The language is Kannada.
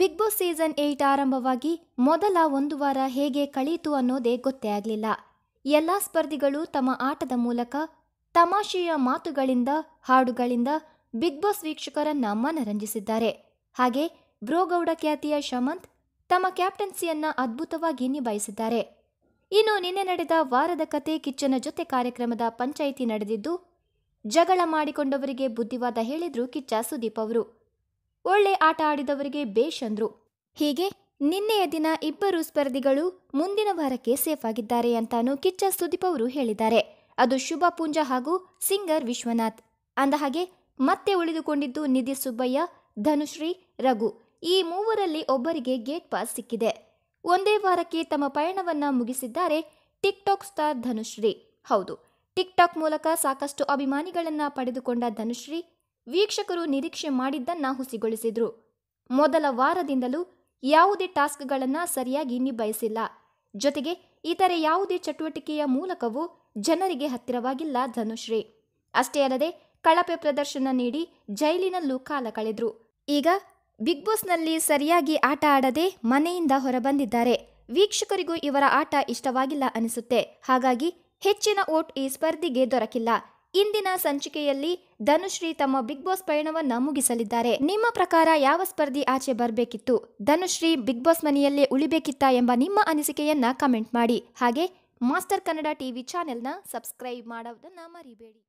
ಬಿಗ್ ಬಾಸ್ ಸೀಸನ್ ಏಟ್ ಆರಂಭವಾಗಿ ಮೊದಲ ಒಂದು ವಾರ ಹೇಗೆ ಕಳೀತು ಅನ್ನೋದೇ ಗೊತ್ತೇ ಆಗಲಿಲ್ಲ ಎಲ್ಲ ಸ್ಪರ್ಧಿಗಳು ತಮ್ಮ ಆಟದ ಮೂಲಕ ತಮಾಷೆಯ ಮಾತುಗಳಿಂದ ಹಾಡುಗಳಿಂದ ಬಿಗ್ ಬಾಸ್ ವೀಕ್ಷಕರನ್ನ ಮನರಂಜಿಸಿದ್ದಾರೆ ಹಾಗೆ ಬ್ರೋಗೌಡ ಖ್ಯಾತಿಯ ಶಮಂತ್ ತಮ್ಮ ಕ್ಯಾಪ್ಟನ್ಸಿಯನ್ನ ಅದ್ಭುತವಾಗಿ ನಿಭಾಯಿಸಿದ್ದಾರೆ ಇನ್ನು ನಿನ್ನೆ ನಡೆದ ವಾರದ ಕತೆ ಕಿಚ್ಚನ ಜೊತೆ ಕಾರ್ಯಕ್ರಮದ ಪಂಚಾಯಿತಿ ನಡೆದಿದ್ದು ಜಗಳ ಮಾಡಿಕೊಂಡವರಿಗೆ ಬುದ್ಧಿವಾದ ಹೇಳಿದ್ರು ಕಿಚ್ಚ ಸುದೀಪ್ ಅವರು ಒಳ್ಳೆ ಆಟ ಆಡಿದವರಿಗೆ ಬೇಷ್ ಅಂದ್ರು ಹೀಗೆ ನಿನ್ನೆಯ ದಿನ ಇಬ್ಬರು ಸ್ಪರ್ಧಿಗಳು ಮುಂದಿನ ವಾರಕ್ಕೆ ಸೇಫ್ ಆಗಿದ್ದಾರೆ ಅಂತಾನು ಕಿಚ್ಚ ಸುದೀಪ್ ಅವರು ಹೇಳಿದ್ದಾರೆ ಅದು ಶುಭ ಪೂಂಜಾ ಹಾಗೂ ಸಿಂಗರ್ ವಿಶ್ವನಾಥ್ ಹಾಗೆ ಮತ್ತೆ ಉಳಿದುಕೊಂಡಿದ್ದು ನಿಧಿ ಸುಬ್ಬಯ್ಯ ಧನುಶ್ರೀ ರಘು ಈ ಮೂವರಲ್ಲಿ ಒಬ್ಬರಿಗೆ ಗೇಟ್ ಪಾಸ್ ಸಿಕ್ಕಿದೆ ಒಂದೇ ವಾರಕ್ಕೆ ತಮ್ಮ ಪಯಣವನ್ನ ಮುಗಿಸಿದ್ದಾರೆ ಟಿಕ್ ಟಾಕ್ ಸ್ಟಾರ್ ಧನುಶ್ರೀ ಹೌದು ಟಿಕ್ ಟಾಕ್ ಮೂಲಕ ಸಾಕಷ್ಟು ಅಭಿಮಾನಿಗಳನ್ನ ಪಡೆದುಕೊಂಡ ಧನುಶ್ರೀ ವೀಕ್ಷಕರು ನಿರೀಕ್ಷೆ ಮಾಡಿದ್ದನ್ನ ಹುಸಿಗೊಳಿಸಿದ್ರು ಮೊದಲ ವಾರದಿಂದಲೂ ಯಾವುದೇ ಟಾಸ್ಕ್ಗಳನ್ನು ಸರಿಯಾಗಿ ನಿಭಾಯಿಸಿಲ್ಲ ಜೊತೆಗೆ ಇತರೆ ಯಾವುದೇ ಚಟುವಟಿಕೆಯ ಮೂಲಕವೂ ಜನರಿಗೆ ಹತ್ತಿರವಾಗಿಲ್ಲ ಧನುಶ್ರೀ ಅಷ್ಟೇ ಅಲ್ಲದೆ ಕಳಪೆ ಪ್ರದರ್ಶನ ನೀಡಿ ಜೈಲಿನಲ್ಲೂ ಕಾಲ ಕಳೆದ್ರು ಈಗ ಬಿಗ್ ಬಾಸ್ನಲ್ಲಿ ಸರಿಯಾಗಿ ಆಟ ಆಡದೆ ಮನೆಯಿಂದ ಹೊರಬಂದಿದ್ದಾರೆ ವೀಕ್ಷಕರಿಗೂ ಇವರ ಆಟ ಇಷ್ಟವಾಗಿಲ್ಲ ಅನಿಸುತ್ತೆ ಹಾಗಾಗಿ ಹೆಚ್ಚಿನ ಓಟ್ ಈ ಸ್ಪರ್ಧಿಗೆ ದೊರಕಿಲ್ಲ ಇಂದಿನ ಸಂಚಿಕೆಯಲ್ಲಿ ಧನುಶ್ರೀ ತಮ್ಮ ಬಿಗ್ ಬಾಸ್ ಪಯಣವನ್ನ ಮುಗಿಸಲಿದ್ದಾರೆ ನಿಮ್ಮ ಪ್ರಕಾರ ಯಾವ ಸ್ಪರ್ಧಿ ಆಚೆ ಬರಬೇಕಿತ್ತು ಧನುಶ್ರೀ ಬಿಗ್ ಬಾಸ್ ಮನೆಯಲ್ಲೇ ಉಳಿಬೇಕಿತ್ತಾ ಎಂಬ ನಿಮ್ಮ ಅನಿಸಿಕೆಯನ್ನ ಕಮೆಂಟ್ ಮಾಡಿ ಹಾಗೆ ಮಾಸ್ಟರ್ ಕನ್ನಡ ಟಿವಿ ಚಾನೆಲ್ನ ಸಬ್ಸ್ಕ್ರೈಬ್ ಮಾಡೋದನ್ನ ಮರಿಬೇಡಿ